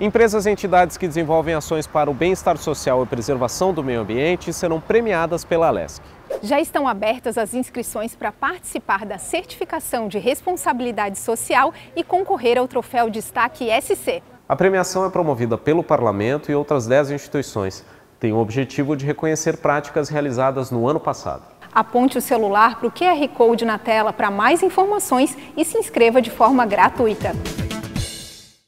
Empresas e entidades que desenvolvem ações para o bem-estar social e preservação do meio ambiente serão premiadas pela LESC. Já estão abertas as inscrições para participar da certificação de responsabilidade social e concorrer ao troféu Destaque SC. A premiação é promovida pelo Parlamento e outras 10 instituições. Tem o objetivo de reconhecer práticas realizadas no ano passado. Aponte o celular para o QR Code na tela para mais informações e se inscreva de forma gratuita.